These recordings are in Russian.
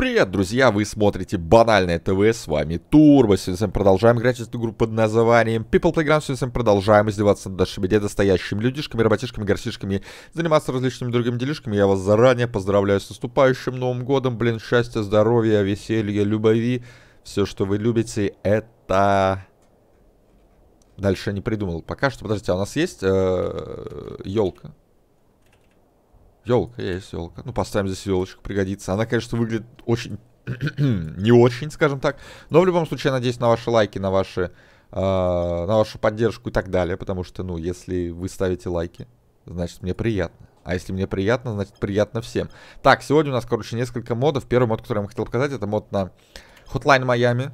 Привет, друзья! Вы смотрите Банальное ТВ, с вами Турбо. Сегодня мы продолжаем играть в эту группу под названием People Playground. Сегодня мы продолжаем издеваться над нашими недостоящими людишками, работишками, горсишками, заниматься различными другими делишками. Я вас заранее поздравляю с наступающим Новым Годом. Блин, счастья, здоровья, веселья, любови. Все, что вы любите, это... Дальше я не придумал. Пока что, подождите, а у нас есть э -э елка? Елка, есть елка. Ну, поставим здесь елочку, пригодится. Она, конечно, выглядит очень... не очень, скажем так. Но в любом случае, я надеюсь на ваши лайки, на ваши... Э, на вашу поддержку и так далее. Потому что, ну, если вы ставите лайки, значит, мне приятно. А если мне приятно, значит, приятно всем. Так, сегодня у нас, короче, несколько модов. Первый мод, который я вам хотел показать, это мод на Hotline Miami.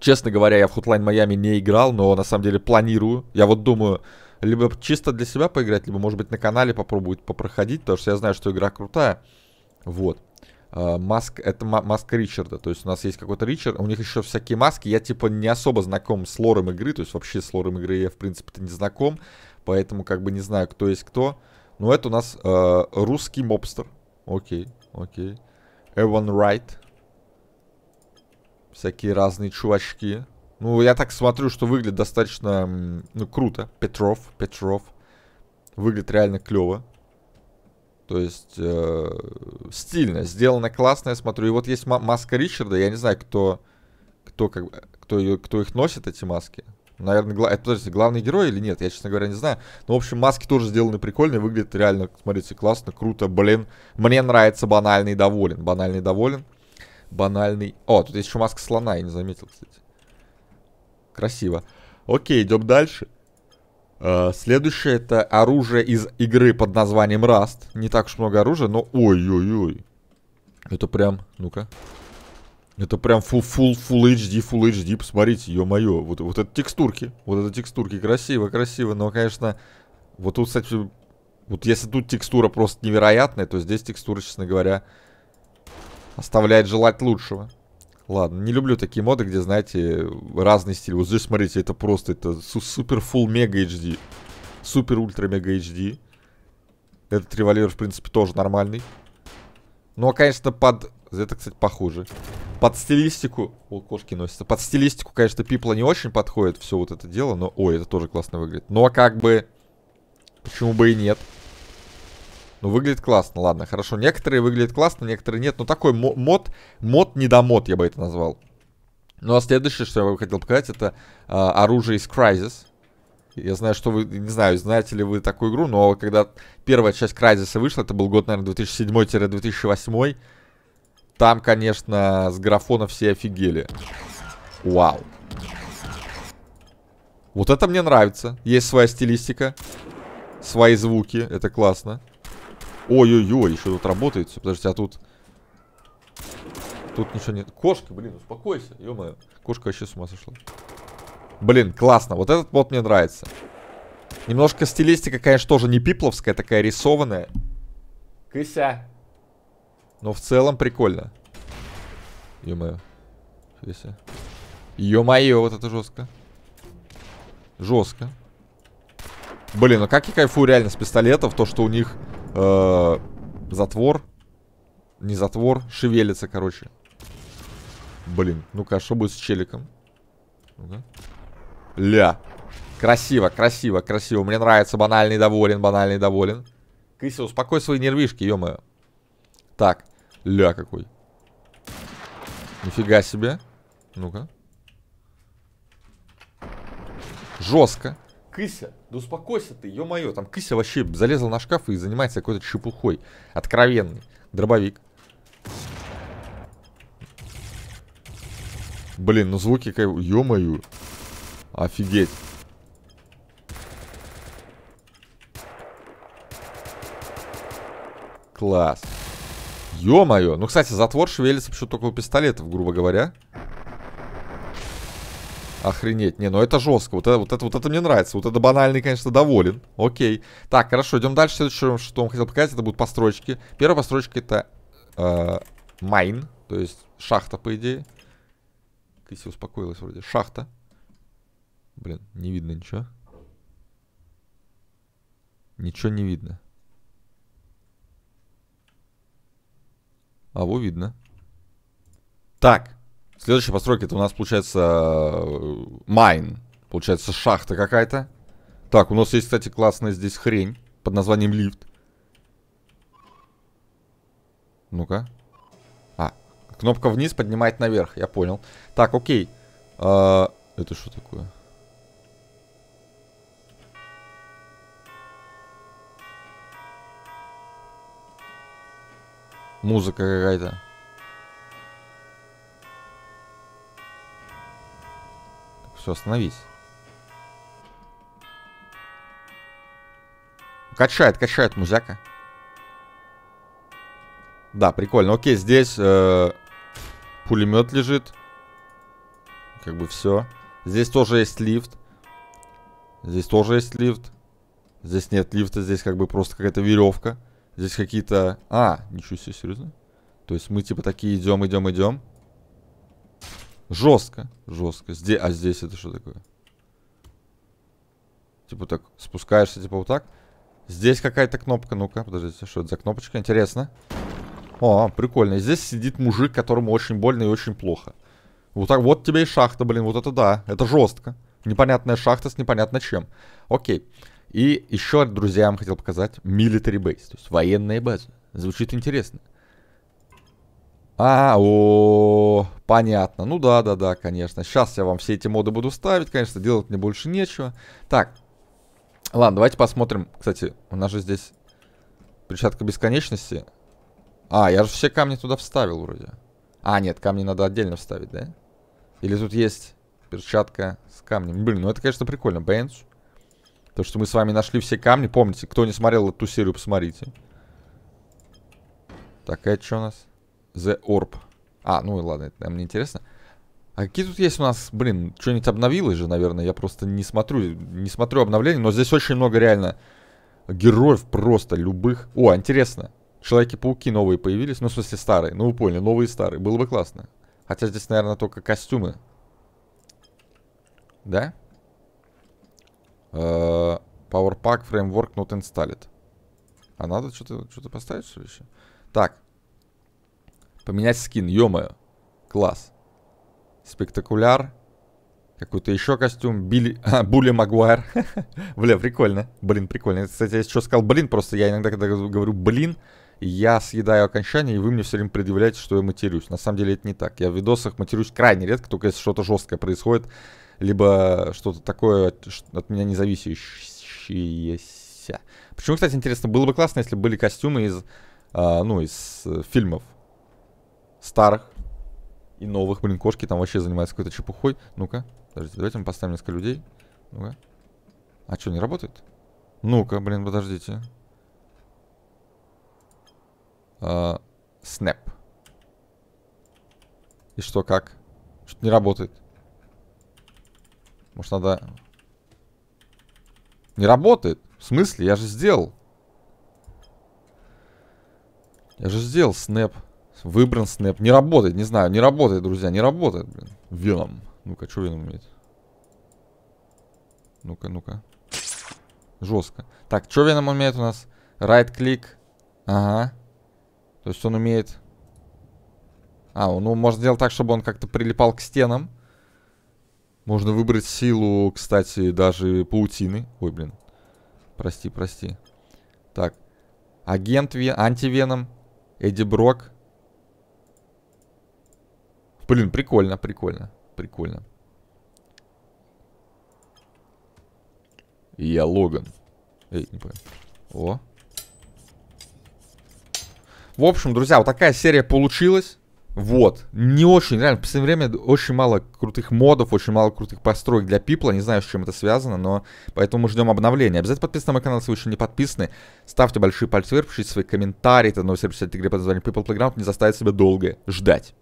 Честно говоря, я в Hotline Miami не играл, но на самом деле планирую. Я вот думаю либо чисто для себя поиграть, либо, может быть, на канале попробует попроходить, потому что я знаю, что игра крутая. Вот. А, Маск, это маска Ричарда, то есть у нас есть какой-то Ричард, у них еще всякие маски, я типа не особо знаком с лором игры, то есть вообще с лором игры я в принципе-то не знаком, поэтому как бы не знаю, кто есть кто. Но это у нас э, русский мобстер, окей, окей. Эван Райт. Всякие разные чувачки. Ну, я так смотрю, что выглядит достаточно ну, круто. Петров, Петров. Выглядит реально клево. То есть, э, стильно, сделано классно, я смотрю. И вот есть маска Ричарда, я не знаю, кто, кто, как, кто, ее, кто их носит, эти маски. Наверное, гла... это, подождите, главный герой или нет, я, честно говоря, не знаю. Но, в общем, маски тоже сделаны прикольные, выглядят реально, смотрите, классно, круто, блин. Мне нравится банальный доволен, банальный доволен. Банальный... О, тут есть еще маска слона, я не заметил, кстати. Красиво. Окей, идем дальше. Э, следующее это оружие из игры под названием Раст. Не так уж много оружия, но... Ой-ой-ой. Это прям... Ну-ка. Это прям full, full, full HD, full HD. Посмотрите, ё-моё. Вот, вот это текстурки. Вот это текстурки. Красиво, красиво. Но, конечно, вот тут, кстати, вот если тут текстура просто невероятная, то здесь текстура, честно говоря, оставляет желать лучшего. Ладно, не люблю такие моды, где, знаете, разный стиль. Вот здесь, смотрите, это просто это супер full мега HD. Супер ультра мега HD. Этот револьвер, в принципе, тоже нормальный. Ну, а, конечно, под... Это, кстати, похуже. Под стилистику... О, кошки носятся. Под стилистику, конечно, пипла не очень подходит все вот это дело, но... Ой, это тоже классно выглядит. Но ну, а как бы... Почему бы и нет? Ну, выглядит классно, ладно, хорошо. Некоторые выглядят классно, некоторые нет. Но ну, такой мод, мод недомод, я бы это назвал. Ну, а следующее, что я бы хотел показать, это э, оружие из Crysis. Я знаю, что вы, не знаю, знаете ли вы такую игру, но когда первая часть Crysis вышла, это был год, наверное, 2007-2008, там, конечно, с графона все офигели. Вау. Вот это мне нравится. Есть своя стилистика, свои звуки, это классно. Ой-ой-ой, еще тут работает все. Подожди, а тут... Тут ничего нет. Кошка, блин, успокойся. Ё-моё. Кошка вообще с ума сошла. Блин, классно. Вот этот вот мне нравится. Немножко стилистика, конечно, тоже не пипловская, такая рисованная. Кыся. Но в целом прикольно. Ё-моё. Кыся. Ё-моё, вот это жестко. Жестко. Блин, ну как я кайфую реально с пистолетов, то, что у них Э, затвор. Не затвор, шевелится, короче. Блин, ну-ка, а что будет с челиком? Ну-ка. Ля. Красиво, красиво, красиво. Мне нравится. Банальный доволен, банальный доволен. Крыси, успокой свои нервишки, ё-моё. Так. Ля какой. Нифига себе. Ну-ка. Жестко. Кыся, да успокойся ты, ё-моё. Там Кыся вообще залезла на шкаф и занимается какой-то чепухой. Откровенный. Дробовик. Блин, ну звуки как... Ё-моё. Офигеть. Класс. Ё-моё. Ну, кстати, затвор шевелится почему только у пистолетов, грубо говоря. Охренеть. Не, ну это жестко. Вот это, вот это, вот это мне нравится. Вот это банальный, конечно, доволен. Окей. Так, хорошо, идем дальше. Следующее, что он хотел показать, это будут постройки. Первая постройка это э, майн. То есть шахта, по идее. Киси успокоилась вроде. Шахта. Блин, не видно ничего. Ничего не видно. А, во видно. Так. Следующая постройка это у нас получается э, майн. Получается шахта какая-то. Так, у нас есть, кстати, классная здесь хрень под названием лифт. Ну-ка. А, кнопка вниз поднимает наверх, я понял. Так, окей. А, это что такое? Музыка какая-то. Все, остановись. Качает, качает музяка. Да, прикольно. Окей, здесь э, пулемет лежит. Как бы все. Здесь тоже есть лифт. Здесь тоже есть лифт. Здесь нет лифта, здесь как бы просто какая-то веревка. Здесь какие-то... А, ничего себе, серьезно? То есть мы типа такие идем, идем, идем. Жестко, жестко. Здесь, а здесь это что такое? Типа так, спускаешься, типа вот так. Здесь какая-то кнопка. Ну-ка, подождите, что это за кнопочка? Интересно. О, прикольно. здесь сидит мужик, которому очень больно и очень плохо. Вот так, вот тебе и шахта, блин, вот это да. Это жестко. Непонятная шахта с непонятно чем. Окей. И еще, друзья, я вам хотел показать Military Base, то есть военная база. Звучит интересно. А, о, понятно. Ну да, да, да, конечно. Сейчас я вам все эти моды буду ставить, конечно, делать мне больше нечего. Так, ладно, давайте посмотрим. Кстати, у нас же здесь перчатка бесконечности. А, я же все камни туда вставил вроде. А, нет, камни надо отдельно вставить, да? Или тут есть перчатка с камнем? Блин, ну это, конечно, прикольно. Бенч. То, что мы с вами нашли все камни. Помните, кто не смотрел эту серию, посмотрите. Так, это что у нас? The Orb. А, ну и ладно, это нам не интересно. А какие тут есть у нас, блин, что-нибудь обновилось же, наверное, я просто не смотрю, не смотрю обновления, но здесь очень много реально героев просто любых. О, интересно, Человеки-пауки новые появились, ну в смысле старые, ну вы поняли, новые и старые, было бы классно. Хотя здесь, наверное, только костюмы. Да? Uh, Power Pack Framework not installed. А надо что-то что, -то, что -то поставить, что ли, еще? Так, Поменять скин, ё-моё. Класс. Спектакуляр. Какой-то еще костюм. Билли... А, Були Магуайр. Бля, прикольно. Блин, прикольно. Кстати, я что сказал блин, просто я иногда, когда говорю блин, я съедаю окончание, и вы мне все время предъявляете, что я матерюсь. На самом деле это не так. Я в видосах матерюсь крайне редко, только если что-то жесткое происходит, либо что-то такое от, от меня независящееся. Почему, кстати, интересно, было бы классно, если были костюмы из, а, ну, из э, фильмов старых и новых. Блин, кошки там вообще занимаются какой-то чепухой. Ну-ка, подождите, давайте мы поставим несколько людей. Ну-ка. А что, не работает? Ну-ка, блин, подождите. А, снэп. и что, как? Что-то не работает. Может, надо... Не работает? В смысле? Я же сделал. Я же сделал снэп. Выбран снэп. Не работает, не знаю, не работает, друзья, не работает, блин. Веном. Ну-ка, что Веном умеет? Ну-ка, ну-ка. Жестко. Так, что Веном умеет у нас? Right-клик. Ага. То есть он умеет... А, ну, можно сделать так, чтобы он как-то прилипал к стенам. Можно выбрать силу, кстати, даже паутины. Ой, блин. Прости, прости. Так. Агент Вен... Антивеном. Эдди Брок. Блин, прикольно, прикольно, прикольно. Я Логан. Эй, не понял. О. В общем, друзья, вот такая серия получилась. Вот. Не очень, реально, в последнее время очень мало крутых модов, очень мало крутых построек для пипла. Не знаю, с чем это связано, но поэтому мы ждем обновления. Обязательно подписывайтесь на мой канал, если вы еще не подписаны. Ставьте большие пальцы вверх, пишите свои комментарии. Это новая этой игры под названием People Playground не заставит себя долго ждать.